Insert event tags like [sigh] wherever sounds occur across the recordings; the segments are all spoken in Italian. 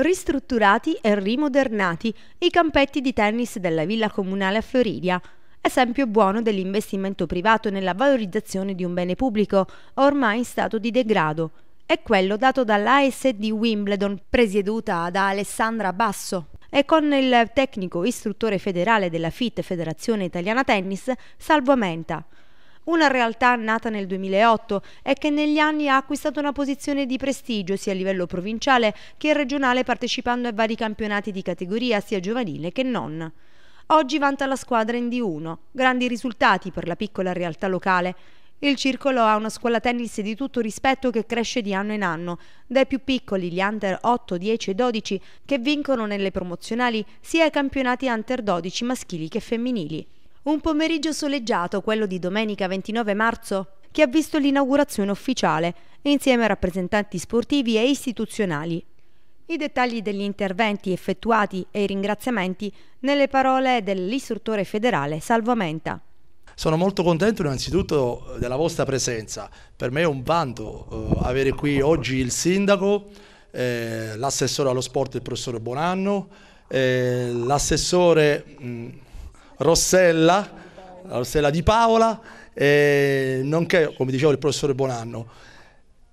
ristrutturati e rimodernati i campetti di tennis della villa comunale a Floridia, esempio buono dell'investimento privato nella valorizzazione di un bene pubblico ormai in stato di degrado, è quello dato dall'ASD Wimbledon presieduta da Alessandra Basso e con il tecnico istruttore federale della FIT Federazione Italiana Tennis Salvo Menta. Una realtà nata nel 2008 e che negli anni ha acquistato una posizione di prestigio sia a livello provinciale che regionale partecipando a vari campionati di categoria sia giovanile che non. Oggi vanta la squadra in D1, grandi risultati per la piccola realtà locale. Il circolo ha una scuola tennis di tutto rispetto che cresce di anno in anno, dai più piccoli gli under 8, 10 e 12 che vincono nelle promozionali sia ai campionati under 12 maschili che femminili. Un pomeriggio soleggiato, quello di domenica 29 marzo, che ha visto l'inaugurazione ufficiale, insieme a rappresentanti sportivi e istituzionali. I dettagli degli interventi effettuati e i ringraziamenti nelle parole dell'istruttore federale Salvo Menta. Sono molto contento innanzitutto della vostra presenza, per me è un vanto eh, avere qui oggi il sindaco, eh, l'assessore allo sport il professor Bonanno, eh, l'assessore mm, Rossella, Rossella di Paola, eh, nonché, come dicevo, il professore Bonanno.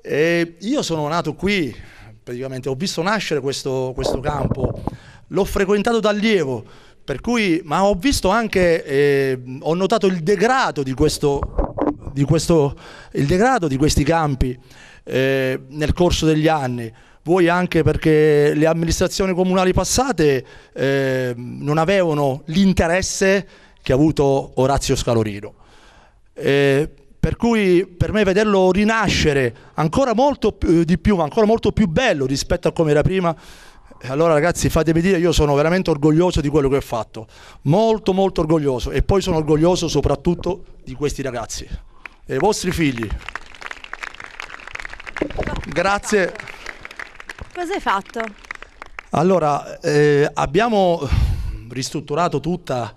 Eh, io sono nato qui, praticamente ho visto nascere questo, questo campo, l'ho frequentato da allievo, per cui, ma ho visto anche, eh, ho notato il degrado di, questo, di, questo, il degrado di questi campi eh, nel corso degli anni. Voi anche perché le amministrazioni comunali passate eh, non avevano l'interesse che ha avuto Orazio Scalorino. Eh, per cui per me vederlo rinascere ancora molto eh, di più, ma ancora molto più bello rispetto a come era prima, eh, allora ragazzi fatemi dire io sono veramente orgoglioso di quello che ho fatto, molto molto orgoglioso e poi sono orgoglioso soprattutto di questi ragazzi, dei vostri figli. Grazie. Cosa hai fatto? Allora, eh, abbiamo ristrutturato tutta,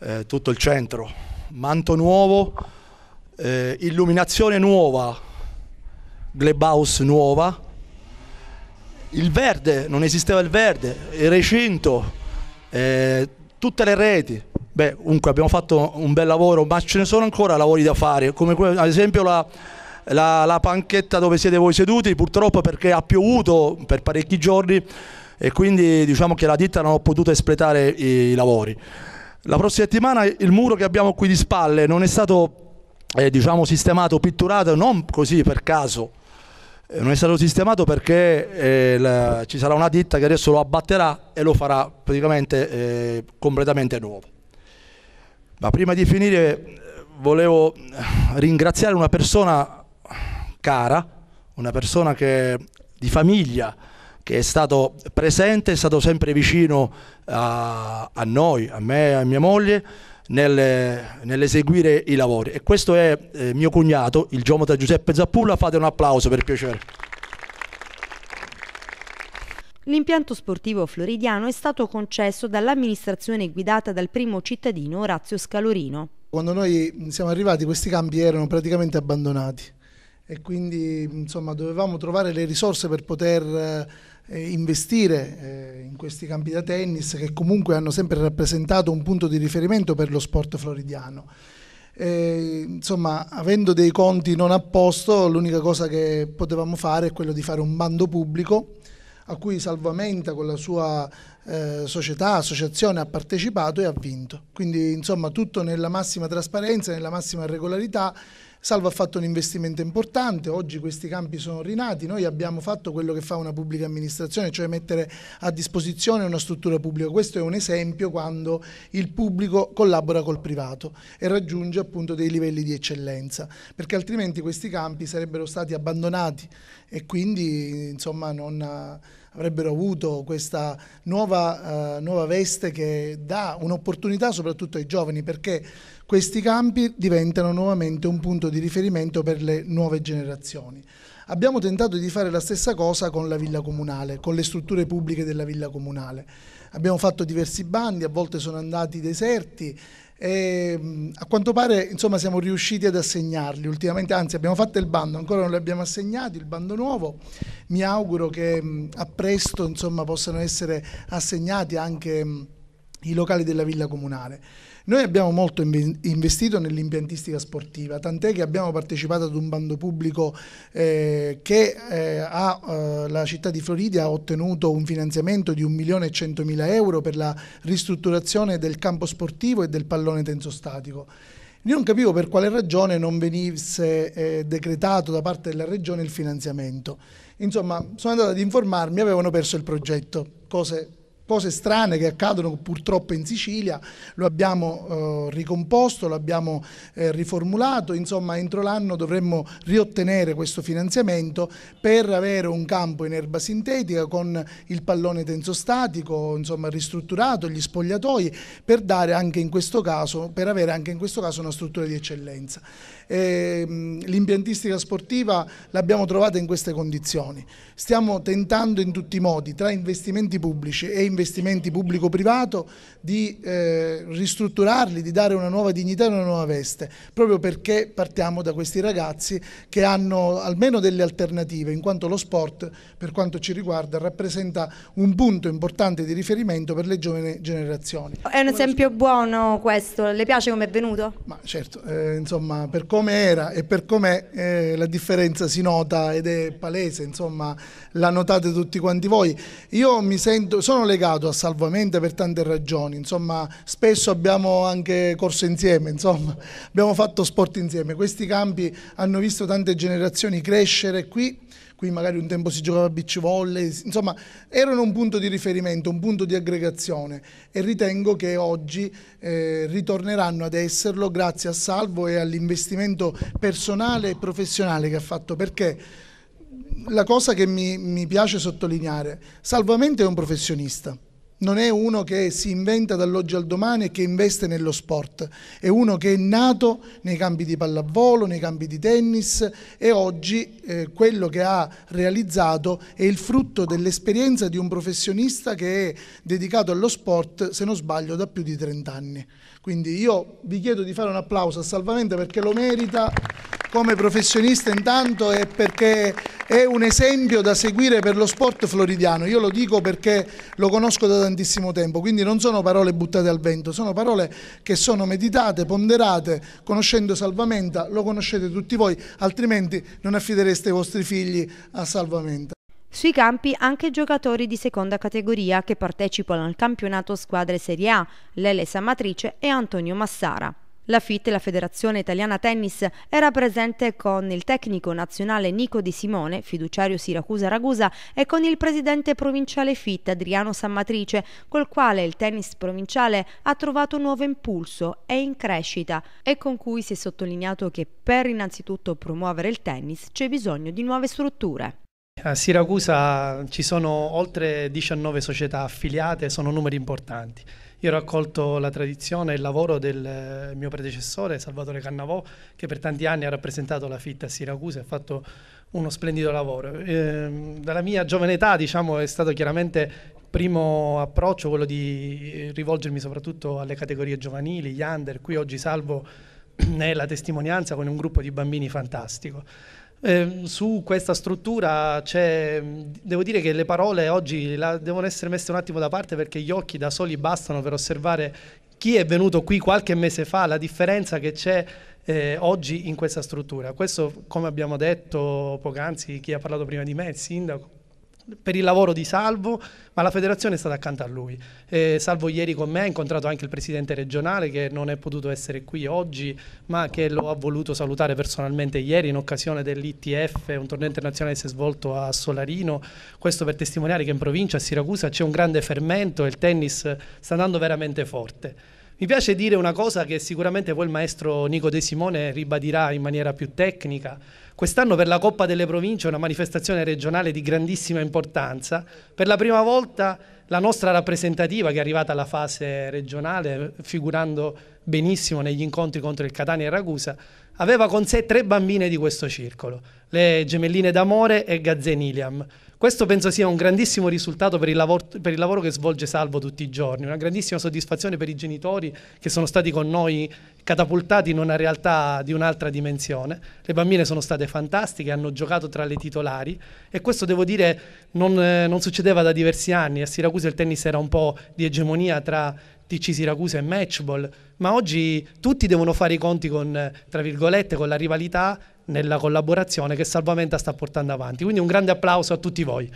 eh, tutto il centro, manto nuovo, eh, illuminazione nuova, glebhouse nuova, il verde, non esisteva il verde, il recinto, eh, tutte le reti. Beh, comunque abbiamo fatto un bel lavoro, ma ce ne sono ancora lavori da fare, come ad esempio la, la, la panchetta dove siete voi seduti, purtroppo perché ha piovuto per parecchi giorni e quindi diciamo che la ditta non ha potuto espletare i, i lavori. La prossima settimana il muro che abbiamo qui di spalle non è stato eh, diciamo sistemato, pitturato, non così per caso, eh, non è stato sistemato perché eh, la, ci sarà una ditta che adesso lo abbatterà e lo farà praticamente eh, completamente nuovo. Ma prima di finire eh, volevo ringraziare una persona cara, una persona che, di famiglia che è stato presente, è stato sempre vicino a, a noi, a me, e a mia moglie, nel, nell'eseguire i lavori. E questo è eh, mio cognato, il geometra Giuseppe Zappulla, fate un applauso per piacere. L'impianto sportivo floridiano è stato concesso dall'amministrazione guidata dal primo cittadino Orazio Scalorino. Quando noi siamo arrivati questi campi erano praticamente abbandonati e quindi insomma, dovevamo trovare le risorse per poter eh, investire eh, in questi campi da tennis che comunque hanno sempre rappresentato un punto di riferimento per lo sport floridiano. E, insomma, avendo dei conti non a posto, l'unica cosa che potevamo fare è quello di fare un bando pubblico a cui Salvamenta con la sua eh, società, associazione ha partecipato e ha vinto. Quindi insomma tutto nella massima trasparenza, nella massima regolarità Salvo ha fatto un investimento importante, oggi questi campi sono rinati, noi abbiamo fatto quello che fa una pubblica amministrazione, cioè mettere a disposizione una struttura pubblica. Questo è un esempio quando il pubblico collabora col privato e raggiunge appunto dei livelli di eccellenza, perché altrimenti questi campi sarebbero stati abbandonati e quindi insomma non avrebbero avuto questa nuova, uh, nuova veste che dà un'opportunità soprattutto ai giovani perché questi campi diventano nuovamente un punto di riferimento per le nuove generazioni. Abbiamo tentato di fare la stessa cosa con la villa comunale, con le strutture pubbliche della villa comunale. Abbiamo fatto diversi bandi, a volte sono andati deserti e a quanto pare insomma, siamo riusciti ad assegnarli ultimamente, anzi abbiamo fatto il bando, ancora non li abbiamo assegnati, il bando nuovo. Mi auguro che a presto insomma, possano essere assegnati anche i locali della villa comunale. Noi abbiamo molto investito nell'impiantistica sportiva, tant'è che abbiamo partecipato ad un bando pubblico eh, che eh, ha, eh, la città di Floridia ha ottenuto un finanziamento di 1.100.000 euro per la ristrutturazione del campo sportivo e del pallone tensostatico. Io non capivo per quale ragione non venisse eh, decretato da parte della regione il finanziamento. Insomma, sono andato ad informarmi, avevano perso il progetto, cose cose strane che accadono purtroppo in Sicilia, lo abbiamo eh, ricomposto, lo abbiamo eh, riformulato, insomma entro l'anno dovremmo riottenere questo finanziamento per avere un campo in erba sintetica con il pallone tensostatico, insomma ristrutturato, gli spogliatoi, per, dare anche in questo caso, per avere anche in questo caso una struttura di eccellenza. Ehm, l'impiantistica sportiva l'abbiamo trovata in queste condizioni. Stiamo tentando in tutti i modi, tra investimenti pubblici e investimenti pubblico-privato, di eh, ristrutturarli, di dare una nuova dignità e una nuova veste, proprio perché partiamo da questi ragazzi che hanno almeno delle alternative, in quanto lo sport, per quanto ci riguarda, rappresenta un punto importante di riferimento per le giovani generazioni. È un esempio buono questo, le piace come è venuto? Ma certo, eh, insomma, per come era e per com'è eh, la differenza si nota ed è palese, insomma la notate tutti quanti voi. Io mi sento, sono legato a Salvamente per tante ragioni, insomma spesso abbiamo anche corso insieme, insomma abbiamo fatto sport insieme, questi campi hanno visto tante generazioni crescere qui qui magari un tempo si giocava a beach volley, insomma erano un punto di riferimento, un punto di aggregazione e ritengo che oggi eh, ritorneranno ad esserlo grazie a Salvo e all'investimento personale e professionale che ha fatto perché la cosa che mi, mi piace sottolineare, Salvamente è un professionista non è uno che si inventa dall'oggi al domani e che investe nello sport, è uno che è nato nei campi di pallavolo, nei campi di tennis e oggi eh, quello che ha realizzato è il frutto dell'esperienza di un professionista che è dedicato allo sport, se non sbaglio, da più di 30 anni. Quindi io vi chiedo di fare un applauso a Salvamente perché lo merita come professionista intanto e perché è un esempio da seguire per lo sport floridiano. Io lo dico perché lo conosco da tantissimo tempo, quindi non sono parole buttate al vento, sono parole che sono meditate, ponderate, conoscendo Salvamenta, lo conoscete tutti voi, altrimenti non affidereste i vostri figli a Salvamenta. Sui campi anche giocatori di seconda categoria che partecipano al campionato squadre Serie A, Lele Samatrice e Antonio Massara. La FIT, la Federazione Italiana Tennis, era presente con il tecnico nazionale Nico Di Simone, fiduciario Siracusa-Ragusa, e con il presidente provinciale FIT Adriano Sammatrice, col quale il tennis provinciale ha trovato nuovo impulso e in crescita e con cui si è sottolineato che per innanzitutto promuovere il tennis c'è bisogno di nuove strutture. A Siracusa ci sono oltre 19 società affiliate, sono numeri importanti. Io ho raccolto la tradizione e il lavoro del eh, mio predecessore Salvatore Cannavò, che per tanti anni ha rappresentato la FIT a Siracusa e ha fatto uno splendido lavoro. Eh, dalla mia giovane età, diciamo, è stato chiaramente il primo approccio quello di eh, rivolgermi soprattutto alle categorie giovanili, gli under, qui oggi salvo [clears throat] è la testimonianza con un gruppo di bambini fantastico. Ehm, su questa struttura devo dire che le parole oggi devono essere messe un attimo da parte perché gli occhi da soli bastano per osservare chi è venuto qui qualche mese fa, la differenza che c'è eh, oggi in questa struttura. Questo, come abbiamo detto poc'anzi, chi ha parlato prima di me, il sindaco, per il lavoro di Salvo, ma la federazione è stata accanto a lui. Eh, Salvo ieri con me ha incontrato anche il presidente regionale che non è potuto essere qui oggi, ma che lo ha voluto salutare personalmente ieri in occasione dell'ITF, un torneo internazionale che si è svolto a Solarino. Questo per testimoniare che in provincia a Siracusa c'è un grande fermento e il tennis sta andando veramente forte. Mi piace dire una cosa che sicuramente poi il maestro Nico De Simone ribadirà in maniera più tecnica. Quest'anno per la Coppa delle Province è una manifestazione regionale di grandissima importanza. Per la prima volta la nostra rappresentativa che è arrivata alla fase regionale, figurando benissimo negli incontri contro il Catania e Ragusa, aveva con sé tre bambine di questo circolo, le gemelline d'amore e Gazzeniliam. Questo penso sia un grandissimo risultato per il, lavoro, per il, lavoro, che svolge Salvo tutti i giorni, una grandissima soddisfazione per i genitori che sono stati con noi catapultati in una realtà di un'altra dimensione. Le bambine sono state fantastiche, hanno giocato tra le titolari e questo devo dire non, eh, non succedeva da diversi anni. A Siracusa il tennis era un po' di egemonia tra TC Siracusa e Matchball, ma oggi tutti devono fare i conti con, con la rivalità nella collaborazione che Salvamenta sta portando avanti. Quindi un grande applauso a tutti voi.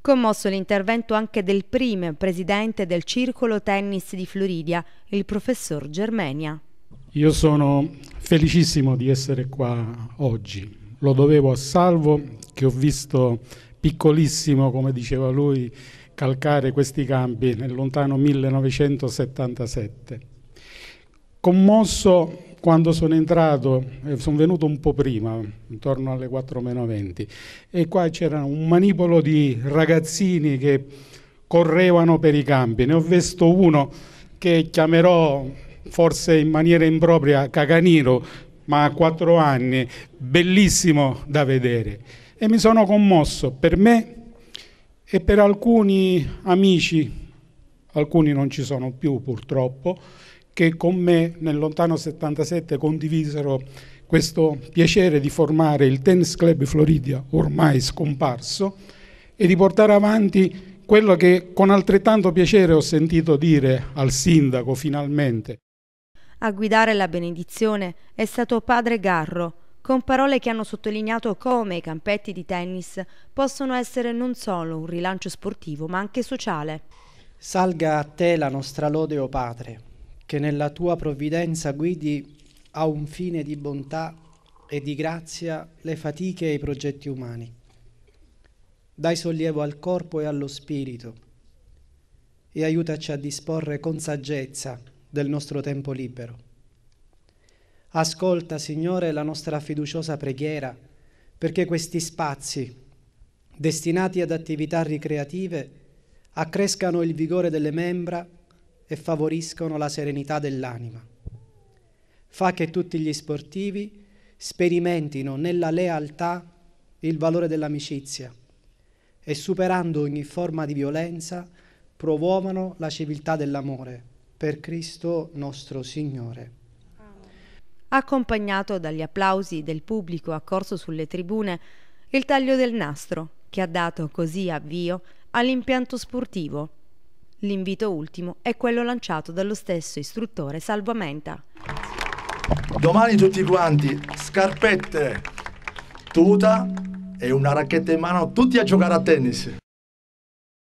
Commosso l'intervento anche del primo presidente del Circolo Tennis di Floridia, il professor Germenia. Io sono felicissimo di essere qua oggi. Lo dovevo a Salvo che ho visto piccolissimo, come diceva lui, calcare questi campi nel lontano 1977 commosso quando sono entrato, eh, sono venuto un po' prima, intorno alle 4-20, meno e qua c'era un manipolo di ragazzini che correvano per i campi. Ne ho visto uno che chiamerò forse in maniera impropria Cacaniro, ma a 4 anni, bellissimo da vedere. E mi sono commosso per me e per alcuni amici, alcuni non ci sono più purtroppo, che con me nel lontano 77 condivisero questo piacere di formare il Tennis Club Floridia, ormai scomparso, e di portare avanti quello che con altrettanto piacere ho sentito dire al sindaco finalmente. A guidare la benedizione è stato padre Garro, con parole che hanno sottolineato come i campetti di tennis possono essere non solo un rilancio sportivo ma anche sociale. Salga a te la nostra lode, o Padre, che nella tua provvidenza guidi a un fine di bontà e di grazia le fatiche e i progetti umani. Dai sollievo al corpo e allo spirito e aiutaci a disporre con saggezza del nostro tempo libero. Ascolta, Signore, la nostra fiduciosa preghiera perché questi spazi, destinati ad attività ricreative, accrescano il vigore delle membra e favoriscono la serenità dell'anima. Fa che tutti gli sportivi sperimentino nella lealtà il valore dell'amicizia e superando ogni forma di violenza promuovano la civiltà dell'amore per Cristo nostro Signore. Accompagnato dagli applausi del pubblico accorso sulle tribune, il taglio del nastro, che ha dato così avvio all'impianto sportivo L'invito ultimo è quello lanciato dallo stesso istruttore Salvo Menta. Domani tutti quanti, scarpette, tuta e una racchetta in mano, tutti a giocare a tennis.